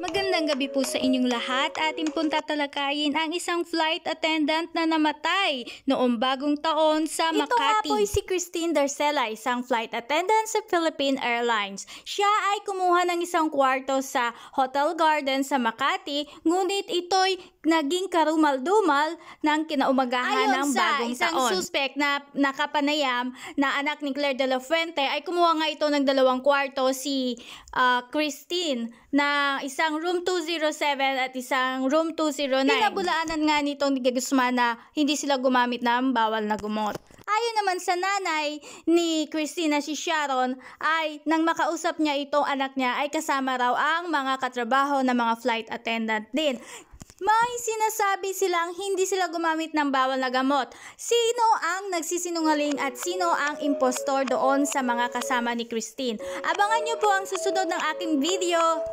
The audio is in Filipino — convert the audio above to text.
Magandang gabi po sa inyong lahat. Ating pong tatalakayin ang isang flight attendant na namatay noong bagong taon sa Ito Makati. Ito nga po si Christine Darcela, isang flight attendant sa Philippine Airlines. Siya ay kumuha ng isang kwarto sa Hotel Garden sa Makati, ngunit ito'y naging karumal-dumal ng kinaumagahan Ayon ng bagong sa isang taon. suspect na nakapanayam na anak ni Claire de la Fuente ay kumuha nga ito ng dalawang kwarto si uh, Christine na isang isang room 207 at isang room 209. Pinabulaanan nga nitong ni Guzman na hindi sila gumamit ng bawal na gumot. Ayon naman sa nanay ni Christina si Sharon ay nang makausap niya itong anak niya ay kasama raw ang mga katrabaho na mga flight attendant din. May sinasabi silang hindi sila gumamit ng bawal na gamot. Sino ang nagsisinungaling at sino ang impostor doon sa mga kasama ni Christine? Abangan nyo po ang susunod ng aking video.